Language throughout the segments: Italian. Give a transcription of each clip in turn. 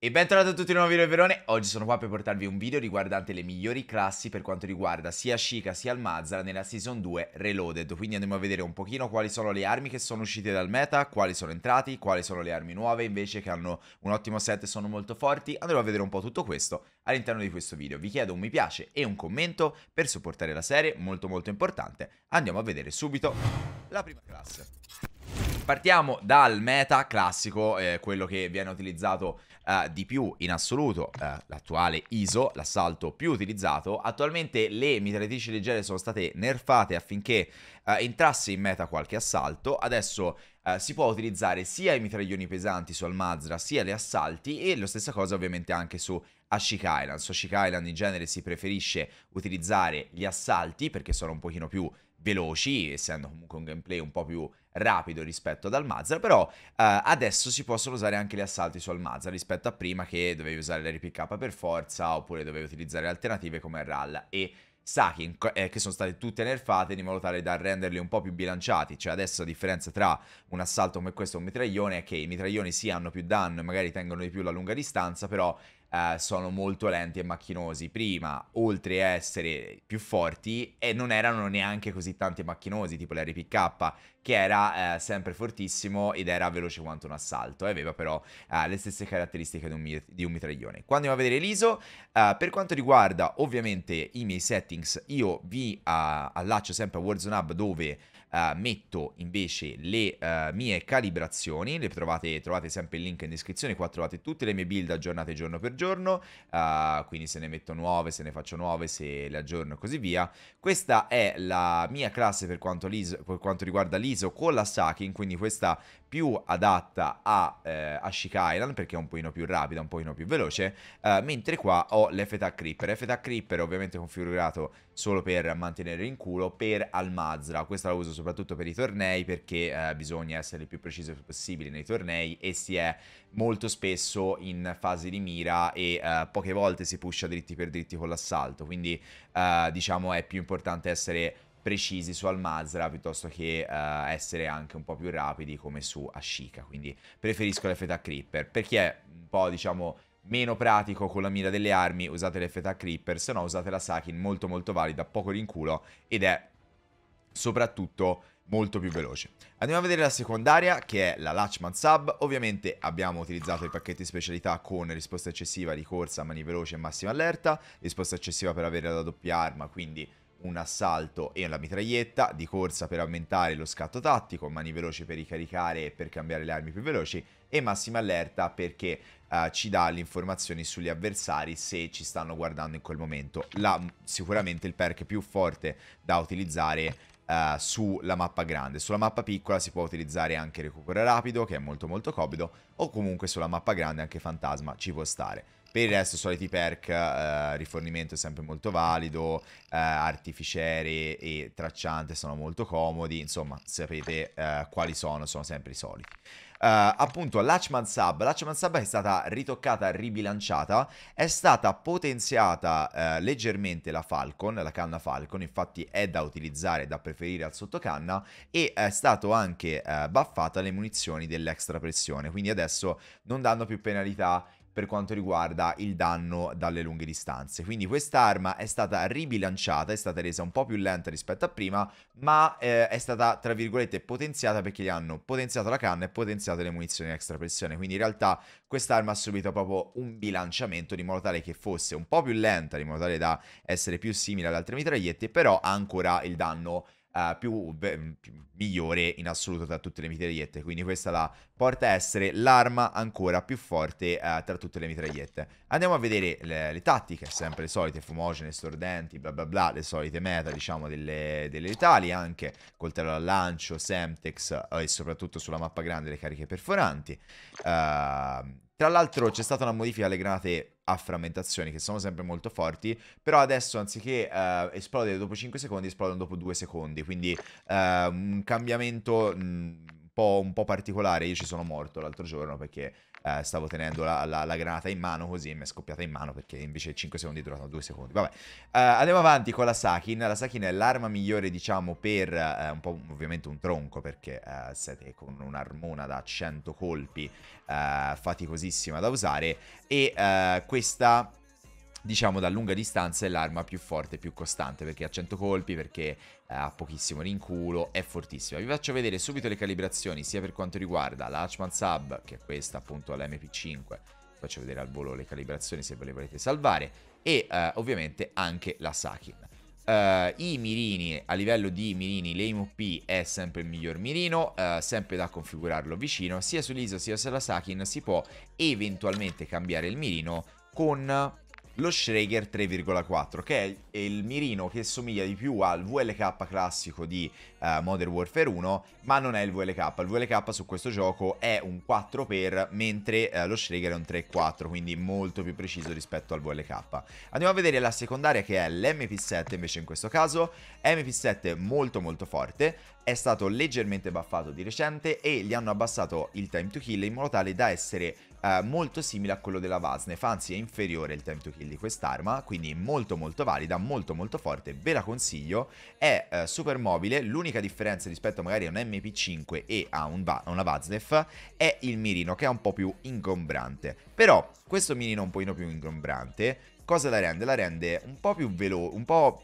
E bentornati a tutti in un nuovo video Verone, oggi sono qua per portarvi un video riguardante le migliori classi per quanto riguarda sia Shika sia Almazra nella Season 2 Reloaded, quindi andiamo a vedere un pochino quali sono le armi che sono uscite dal meta, quali sono entrati, quali sono le armi nuove invece che hanno un ottimo set e sono molto forti, andremo a vedere un po' tutto questo all'interno di questo video, vi chiedo un mi piace e un commento per supportare la serie, molto molto importante, andiamo a vedere subito la prima classe partiamo dal meta classico, eh, quello che viene utilizzato eh, di più in assoluto uh, l'attuale ISO, l'assalto più utilizzato. Attualmente le mitragliatrici leggere sono state nerfate affinché uh, entrasse in meta qualche assalto. Adesso si può utilizzare sia i mitraglioni pesanti su Almazra sia le assalti e la stessa cosa ovviamente anche su Ashik Island. Su Ashik Island in genere si preferisce utilizzare gli assalti perché sono un pochino più veloci, essendo comunque un gameplay un po' più rapido rispetto ad Almazza, però eh, adesso si possono usare anche gli assalti su Almazza rispetto a prima che dovevi usare l'RP pickup per forza oppure dovevi utilizzare alternative come RAL e Saki, eh, che sono state tutte nerfate in modo tale da renderli un po' più bilanciati. Cioè adesso la differenza tra un assalto come questo e un mitraglione è che i mitraglioni sì hanno più danno e magari tengono di più la lunga distanza, però eh, sono molto lenti e macchinosi. Prima, oltre a essere più forti, e non erano neanche così tanti e macchinosi, tipo l'RPK, che era eh, sempre fortissimo ed era veloce quanto un assalto, e aveva però eh, le stesse caratteristiche di un, di un, mitraglione. Quando andiamo a vedere l'ISO, eh, per quanto riguarda ovviamente i miei settings, io vi eh, allaccio sempre a Warzone Hub dove... Eh, metto invece le uh, mie calibrazioni, le trovate, trovate, sempre il link in descrizione, qua trovate tutte le mie build aggiornate giorno per giorno, uh, quindi se ne metto nuove, se ne faccio nuove, se le aggiorno e così via. Questa è la mia classe per quanto, per quanto riguarda l'ISO con la stacking, quindi questa più adatta a, eh, a Sheik Island perché è un pochino più rapida, un pochino più veloce, eh, mentre qua ho l'Efeta Creeper. L'Efeta Creeper ovviamente configurato solo per mantenere in culo, per Almazra. Questa la uso soprattutto per i tornei perché eh, bisogna essere il più preciso possibile nei tornei e si è molto spesso in fase di mira e eh, poche volte si pusha dritti per dritti con l'assalto, quindi eh, diciamo è più importante essere precisi su Almazra piuttosto che uh, essere anche un po' più rapidi come su Ashika, quindi preferisco l'FTA Creeper. Per chi è un po' diciamo meno pratico con la mira delle armi usate l'FTA Creeper, se no usate la Sakin molto molto valida, poco rinculo ed è soprattutto molto più veloce. Andiamo a vedere la secondaria che è la Latchman Sub, ovviamente abbiamo utilizzato i pacchetti specialità con risposta eccessiva, di corsa, mani veloce e massima allerta, risposta eccessiva per avere la doppia arma, quindi un assalto e una mitraglietta, di corsa per aumentare lo scatto tattico, mani veloci per ricaricare e per cambiare le armi più veloci e massima allerta perché uh, ci dà le informazioni sugli avversari se ci stanno guardando in quel momento. La, sicuramente il perk più forte da utilizzare uh, eh, sulla mappa grande. Sulla mappa piccola si può utilizzare anche recupero rapido che è molto molto comodo o comunque sulla mappa grande anche fantasma ci può stare. Per il resto, soliti perk, eh, rifornimento è sempre molto valido, eh, artificiere e tracciante sono molto comodi, insomma, sapete eh, quali sono, sono sempre i soliti. Uh, appunto l'Hatchman Sub, l'Achman Sub è stata ritoccata, ribilanciata, è stata potenziata uh, leggermente la Falcon, la canna Falcon, infatti è da utilizzare, da preferire al sottocanna e è stato anche uh, buffata le munizioni dell'extra pressione, quindi adesso non danno più penalità per quanto riguarda il danno dalle lunghe distanze. Quindi questa arma è stata ribilanciata, è stata resa un po' più lenta rispetto a prima, ma eh, è stata tra virgolette potenziata perché gli hanno potenziato la canna e potenziato le munizioni extra pressione. Quindi in realtà questa arma ha subito proprio un bilanciamento di modo tale che fosse un po' più lenta, di modo tale da essere più simile alle altre mitragliette, però ha ancora il danno uh, più, beh, mm, più, migliore in assoluto tra tutte le mitragliette. Quindi questa la porta a essere l'arma ancora più forte uh, tra tutte le mitragliette. Andiamo a vedere le, le tattiche, sempre le solite, fumogene, stordenti, bla bla bla, le solite meta, diciamo, delle, delle letali, anche coltello al lancio, Semtex uh, e soprattutto sulla mappa grande le cariche perforanti. Uh, tra l'altro c'è stata una modifica alle granate a frammentazioni che sono sempre molto forti, però adesso anziché uh, eh, esplodere dopo 5 secondi esplodono dopo 2 secondi, quindi uh, un cambiamento... Mh, mm, po', un po' particolare. Io ci sono morto l'altro giorno perché eh, stavo tenendo la, la, la, granata in mano così e mi è scoppiata in mano perché invece 5 secondi durano 2 secondi. Vabbè, eh, andiamo avanti con la Sakin. La Sakin è l'arma migliore, diciamo, per eh, un po' ovviamente un tronco perché eh, siete con un'armona da 100 colpi eh, faticosissima da usare. E eh, questa diciamo da lunga distanza è l'arma più forte e più costante perché ha 100 colpi, perché eh, ha pochissimo rinculo, è fortissima. Vi faccio vedere subito le calibrazioni sia per quanto riguarda la Hatchman Sub, che è questa appunto l'MP5, vi faccio vedere al volo le calibrazioni se ve le volete salvare, e eh, ovviamente anche la Sakin. Uh, I mirini, a livello di mirini, l'AMOP è sempre il miglior mirino, uh, sempre da configurarlo vicino, sia sull'ISO sia sulla Sakin si può eventualmente cambiare il mirino con lo Schrager 3,4 che è il mirino che somiglia di più al VLK classico di uh, Modern Warfare 1 ma non è il VLK, il VLK su questo gioco è un 4x mentre uh, lo Schrager è un 3x4 quindi molto più preciso rispetto al VLK. Andiamo a vedere la secondaria che è l'MP7 invece in questo caso, MP7 molto molto forte, è stato leggermente buffato di recente e gli hanno abbassato il time to kill in modo tale da essere eh, molto simile a quello della Vasnef, anzi è inferiore il time to kill di quest'arma, quindi molto molto valida, molto molto forte, ve la consiglio, è eh, super mobile, l'unica differenza rispetto magari a un MP5 e a, un va una Vasnef è il mirino che è un po' più ingombrante, però questo mirino un pochino più ingombrante cosa la rende? La rende un po' più veloce, un po'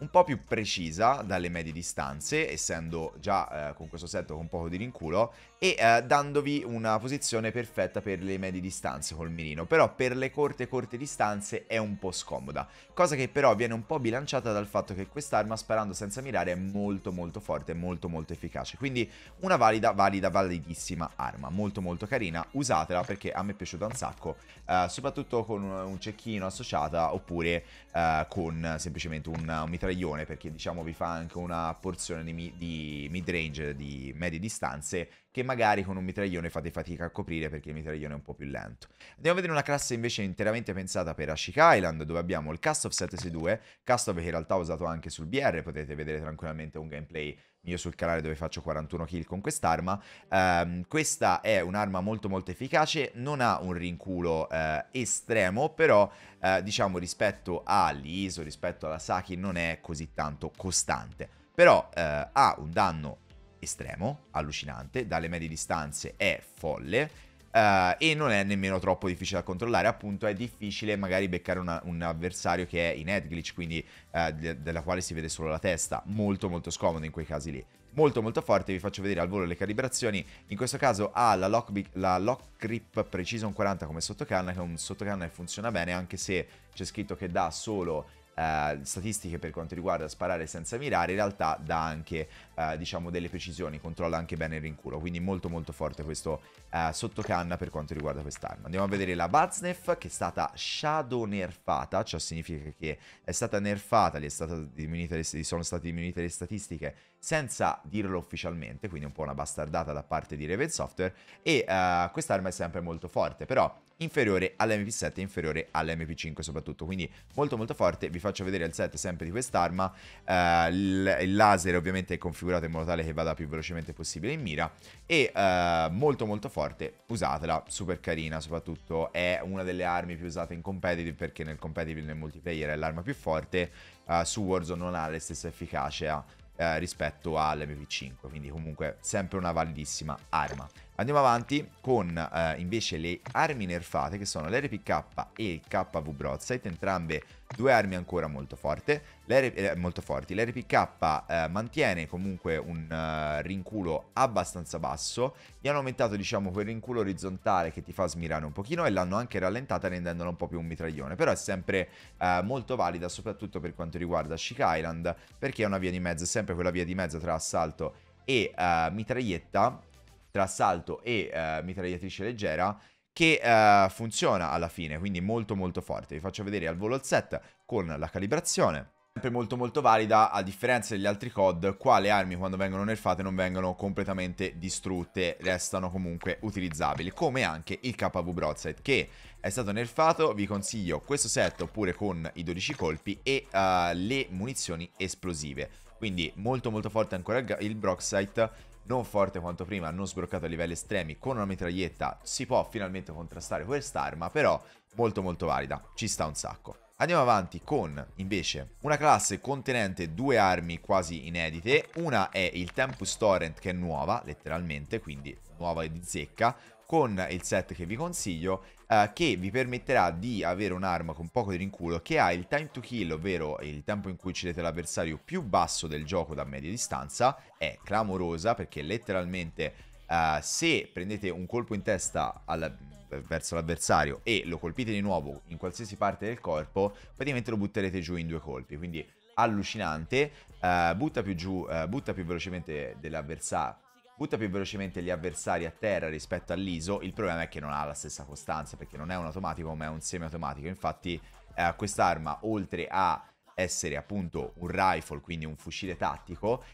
un po' più precisa dalle medie distanze, essendo già eh, con questo set con poco di rinculo, e eh, dandovi una posizione perfetta per le medie distanze col mirino, però per le corte corte distanze è un po' scomoda, cosa che però viene un po' bilanciata dal fatto che quest'arma sparando senza mirare è molto molto forte, molto molto efficace, quindi una valida, valida, validissima arma, molto molto carina, usatela perché a me è piaciuta un sacco, eh, soprattutto con un, un, cecchino associata oppure eh, con semplicemente un, un, mitraglione perché diciamo vi fa anche una porzione di, mi, di mid range di medie distanze che magari con un mitraglione fate fatica a coprire perché il mitraglione è un po' più lento. Andiamo a vedere una classe invece interamente pensata per Ashik Island, dove abbiamo il Cast of 762, Cast of che in realtà ho usato anche sul BR, potete vedere tranquillamente un gameplay mio sul canale dove faccio 41 kill con quest'arma. Um, questa è un'arma molto molto efficace, non ha un rinculo uh, estremo, però uh, diciamo rispetto all'ISO, rispetto alla Saki non è così tanto costante. Però uh, ha un danno estremo, allucinante, dalle medie distanze è folle. Uh, e non è nemmeno troppo difficile da controllare, appunto è difficile magari beccare una, un avversario che è in head glitch, quindi uh, de- della quale si vede solo la testa, molto molto scomodo in quei casi lì. Molto molto forte, vi faccio vedere al volo le calibrazioni, in questo caso ha la lock, bi- la lock grip Precision 40 come sottocanna, che è un sottocanna che funziona bene anche se c'è scritto che dà solo eh, statistiche per quanto riguarda sparare senza mirare, in realtà dà anche eh, diciamo delle precisioni, controlla anche bene il rinculo, quindi molto molto forte questo eh, sottocanna per quanto riguarda quest'arma. Andiamo a vedere la Baznef che è stata shadow nerfata, ciò significa che è stata nerfata, gli, gli sono state diminuite le statistiche senza dirlo ufficialmente, quindi un po' una bastardata da parte di Raven Software e eh, quest'arma è sempre molto forte, però inferiore all'MP7 e inferiore all'MP5 soprattutto quindi molto molto forte vi faccio vedere il set sempre di quest'arma eh, il laser ovviamente è configurato in modo tale che vada più velocemente possibile in mira e eh, molto molto forte usatela super carina soprattutto è una delle armi più usate in competitive perché nel competitive nel multiplayer è l'arma più forte eh, su Warzone non ha la stessa efficacia eh, rispetto all'MP5 quindi comunque sempre una validissima arma Andiamo avanti con eh, invece le armi nerfate che sono l'RPK e il KV Broadside, entrambe due armi ancora molto, forte, eh, molto forti. L'RPK eh, mantiene comunque un eh, rinculo abbastanza basso, gli hanno aumentato diciamo quel rinculo orizzontale che ti fa smirare un pochino e l'hanno anche rallentata rendendola un po' più un mitraglione, però è sempre eh, molto valida soprattutto per quanto riguarda Chic Island perché è una via di mezzo, è sempre quella via di mezzo tra assalto e eh, mitraglietta tra assalto e eh, mitragliatrice leggera che eh, funziona alla fine, quindi molto molto forte. Vi faccio vedere al volo il set con la calibrazione. Sempre molto molto valida, a differenza degli altri COD, qua le armi quando vengono nerfate non vengono completamente distrutte, restano comunque utilizzabili, come anche il KV Broadside che è stato nerfato, vi consiglio questo set oppure con i 12 colpi e uh, le munizioni esplosive. Quindi molto molto forte ancora il Broadside, non forte quanto prima, non sbroccato a livelli estremi, con una mitraglietta si può finalmente contrastare quest'arma, però molto molto valida, ci sta un sacco. Andiamo avanti con invece una classe contenente due armi quasi inedite, una è il Tempus Torrent che è nuova letteralmente, quindi nuova e di zecca, con il set che vi consiglio eh, che vi permetterà di avere un'arma con poco di rinculo che ha il time to kill, ovvero il tempo in cui uccidete l'avversario più basso del gioco da media distanza, è clamorosa perché letteralmente uh, se prendete un colpo in testa alla, verso l'avversario e lo colpite di nuovo in qualsiasi parte del corpo, praticamente lo butterete giù in due colpi, quindi allucinante, uh, butta più giù, uh, butta più velocemente dell'avversario butta più velocemente gli avversari a terra rispetto all'ISO, il problema è che non ha la stessa costanza perché non è un automatico ma è un semi-automatico, infatti eh, quest'arma oltre a essere appunto un rifle, quindi un fucile tattico,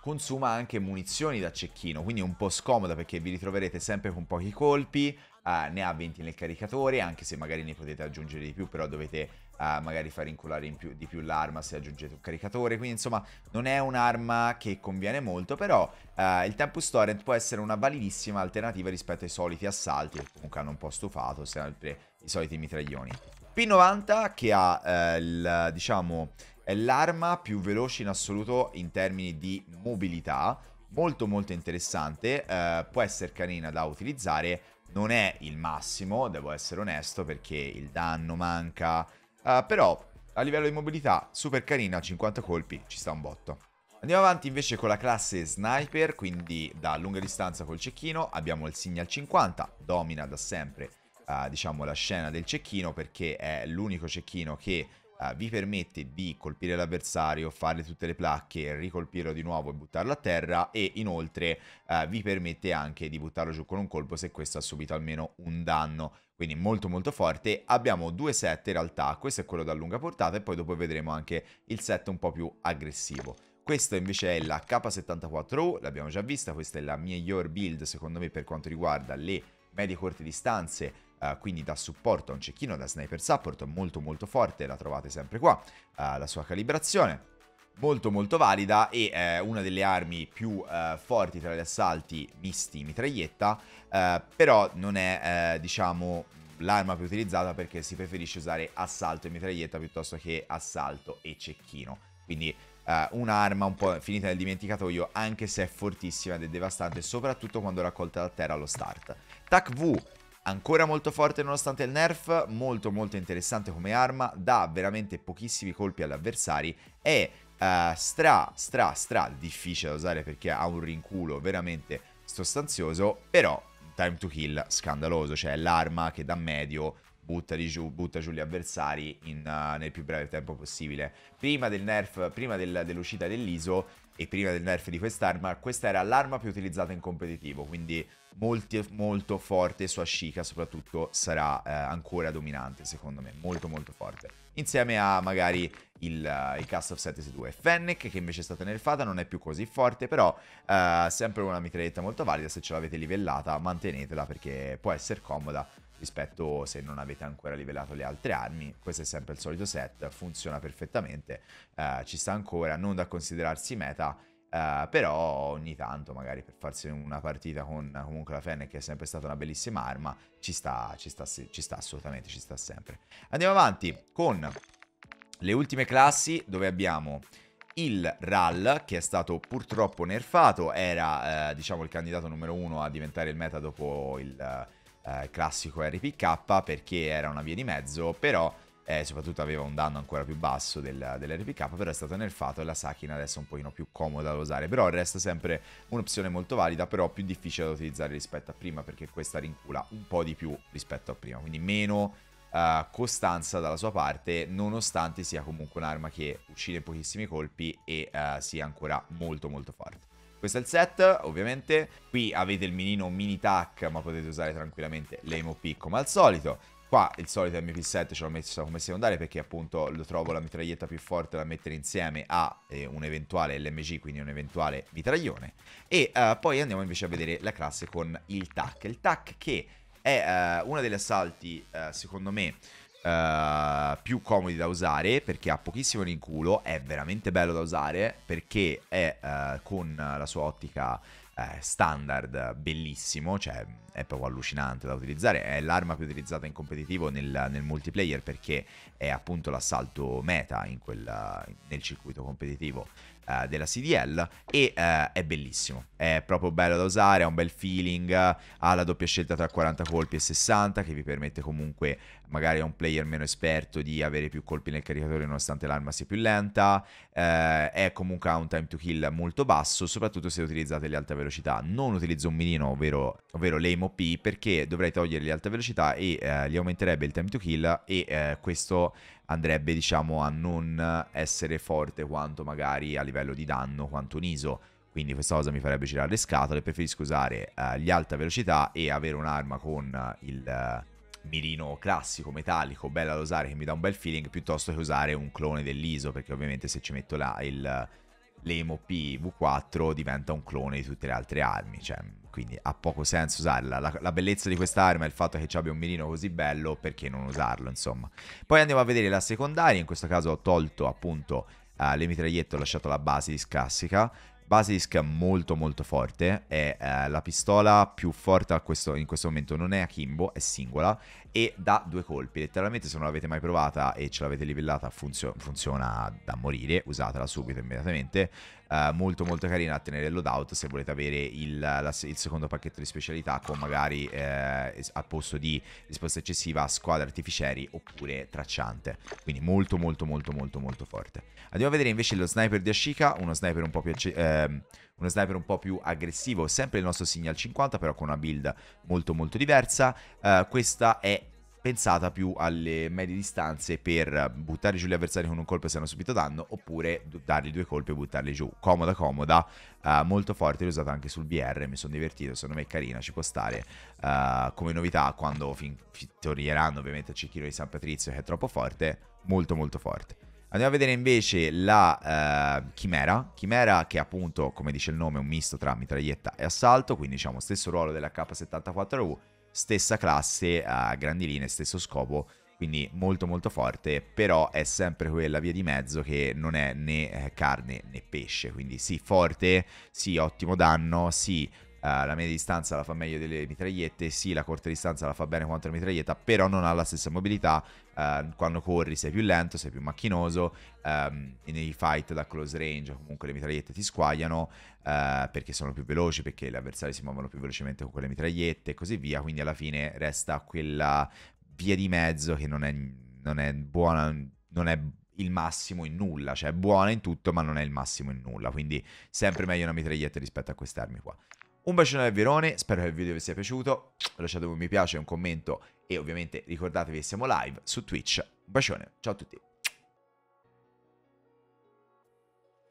consuma anche munizioni da cecchino, quindi è un po' scomoda perché vi ritroverete sempre con pochi colpi, eh, ne ha 20 nel caricatore, anche se magari ne potete aggiungere di più, però dovete a magari far inculare in più, di più l'arma se aggiungete un caricatore, quindi insomma non è un'arma che conviene molto, però eh, il Tempus Torrent può essere una validissima alternativa rispetto ai soliti assalti, che comunque hanno un po' stufato, sempre i soliti mitraglioni. P90 che ha eh, il, diciamo, è l'arma più veloce in assoluto in termini di mobilità, molto molto interessante, eh, può essere carina da utilizzare, non è il massimo, devo essere onesto, perché il danno manca, Uh, però a livello di mobilità super carina, 50 colpi, ci sta un botto. Andiamo avanti invece con la classe Sniper, quindi da lunga distanza col cecchino abbiamo il Signal 50, domina da sempre uh, diciamo la scena del cecchino perché è l'unico cecchino che Ah, vi permette di colpire l'avversario, fare tutte le placche, ricolpirlo di nuovo e buttarlo a terra e inoltre uh, vi permette anche di buttarlo giù con un colpo se questo ha subito almeno un danno quindi molto molto forte. Abbiamo due set in realtà, questo è quello da lunga portata e poi dopo vedremo anche il set un po' più aggressivo. Questa invece è la K74U, l'abbiamo già vista, questa è la miglior build secondo me per quanto riguarda le medie corte distanze eh, quindi da supporto a un cecchino, da sniper support, molto molto forte, la trovate sempre qua, uh, la sua calibrazione molto molto valida e eh, una delle armi più eh, forti tra gli assalti misti mitraglietta, eh, però non è eh, diciamo l'arma più utilizzata perché si preferisce usare assalto e mitraglietta piuttosto che assalto e cecchino. Quindi un'arma un po' finita nel dimenticatoio anche se è fortissima ed è devastante soprattutto quando raccolta da terra allo start. TAC V Ancora molto forte nonostante il nerf, molto molto interessante come arma, dà veramente pochissimi colpi agli avversari e Uh, stra, stra, stra difficile da usare perché ha un rinculo veramente sostanzioso, però time to kill scandaloso, cioè l'arma che da medio buttali giù, butta giù gli avversari in, uh, nel più breve tempo possibile. Prima del nerf, prima del, dell'uscita dell'ISO e prima del nerf di quest'arma, questa era l'arma più utilizzata in competitivo, quindi molti, molto forte su Ashika soprattutto sarà uh, ancora dominante secondo me, molto molto forte. Insieme a magari il, uh, il cast of 762 Fennec che invece è stata nerfata, non è più così forte, però sempre una mitraglietta molto valida, se ce l'avete livellata mantenetela perché può essere comoda rispetto se non avete ancora livellato le altre armi. Questo è sempre il solito set, funziona perfettamente, eh, ci sta ancora, non da considerarsi meta. Uh, però ogni tanto, magari per farsi una partita con comunque la Fennec, che è sempre stata una bellissima arma, ci sta, ci sta, ci sta assolutamente, ci sta sempre. Andiamo avanti con le ultime classi, dove abbiamo il RAL, che è stato purtroppo nerfato, era eh, diciamo il candidato numero uno a diventare il meta dopo il... Eh, eh, classico RPK perché era una via di mezzo, però eh, soprattutto aveva un danno ancora più basso del, dell'RPK, però è stato nerfato e la Sakina adesso è un pochino più comoda da usare, però resta sempre un'opzione molto valida, però più difficile da utilizzare rispetto a prima perché questa rincula un po' di più rispetto a prima, quindi meno Uh, costanza dalla sua parte, nonostante sia comunque un'arma che uccide pochissimi colpi e uh, sia ancora molto molto forte. Questo è il set, ovviamente. Qui avete il minino mini tac, ma potete usare tranquillamente le come al solito. Qua il solito MP7 ce l'ho messo come secondario perché appunto lo trovo la mitraglietta più forte da mettere insieme a eh, un eventuale LMG, quindi un eventuale mitraglione. E eh, poi andiamo invece a vedere la classe con il TAC. Il TAC che è uh, uno degli assalti, uh, secondo me, Uh, più comodi da usare perché ha pochissimo rinculo, è veramente bello da usare perché è uh, con la sua ottica standard bellissimo, cioè è proprio allucinante da utilizzare, è l'arma più utilizzata in competitivo nel, nel multiplayer perché è appunto l'assalto meta in quel, nel circuito competitivo uh, della CDL e uh, è bellissimo, è proprio bello da usare, ha un bel feeling, ha la doppia scelta tra 40 colpi e 60 che vi permette comunque magari a un player meno esperto di avere più colpi nel caricatore nonostante l'arma sia più lenta, eh, è comunque ha un time to kill molto basso, soprattutto se utilizzate le alte velocità. Non utilizzo un mirino, ovvero, ovvero l'AMOP, perché dovrei togliere le alte velocità e eh, gli aumenterebbe il time to kill e eh, questo andrebbe diciamo a non essere forte quanto magari a livello di danno quanto un ISO quindi questa cosa mi farebbe girare le scatole, preferisco usare uh, gli alta velocità e avere un'arma con uh, il uh, mirino classico, metallico, bella da usare, che mi dà un bel feeling, piuttosto che usare un clone dell'ISO, perché ovviamente se ci metto là il, l'EMOP V4 diventa un clone di tutte le altre armi, cioè quindi ha poco senso usarla. La, la bellezza di quest'arma è il fatto che abbia un mirino così bello, perché non usarlo, insomma. Poi andiamo a vedere la secondaria, in questo caso ho tolto appunto uh, eh, le mitragliette, ho lasciato la Basilisk classica. Basilisk molto molto forte, è uh, la pistola più forte questo, in questo momento, non è Akimbo, è singola, e da due colpi. Letteralmente, se non l'avete mai provata e ce l'avete livellata, funzio- funziona da morire. Usatela subito, immediatamente. Uh, molto, molto carina a tenere il loadout se volete avere il, la, il, secondo pacchetto di specialità con magari eh, al posto di risposta eccessiva squadra artificieri oppure tracciante. Quindi molto, molto, molto, molto, molto forte. Andiamo a vedere invece lo sniper di Ashika, uno sniper un po' più... Ehm, uno sniper un po' più aggressivo, sempre il nostro Signal 50 però con una build molto molto diversa. Uh, questa è pensata più alle medie distanze per buttare giù gli avversari con un colpo se hanno subito danno oppure dargli due colpi e buttarli giù. Comoda, comoda, uh, molto forte, l'ho usata anche sul BR, mi sono divertito, secondo me è carina, ci può stare. Uh, come novità, quando fin- torneranno ovviamente a Cecchino di San Patrizio che è troppo forte, molto molto forte. Andiamo a vedere invece la uh, Chimera, Chimera che appunto, come dice il nome, è un misto tra mitraglietta e assalto, quindi diciamo stesso ruolo della K74U, stessa classe, a grandi linee, stesso scopo, quindi molto molto forte, però è sempre quella via di mezzo che non è né eh, carne né pesce, quindi sì forte, sì ottimo danno, sì Uh, la media distanza la fa meglio delle mitragliette, sì la corta distanza la fa bene quanto la mitraglietta, però non ha la stessa mobilità, eh, quando corri sei più lento, sei più macchinoso, ehm, e nei fight da close range comunque le mitragliette ti squagliano eh, perché sono più veloci, perché gli avversari si muovono più velocemente con quelle mitragliette e così via, quindi alla fine resta quella via di mezzo che non è, non è buona, non è il massimo in nulla, cioè è buona in tutto ma non è il massimo in nulla, quindi sempre meglio una mitraglietta rispetto a queste armi qua. Un bacione al Verone, spero che il video vi sia piaciuto, lasciate un mi piace, un commento e ovviamente ricordatevi che siamo live su Twitch. Un bacione, ciao a tutti.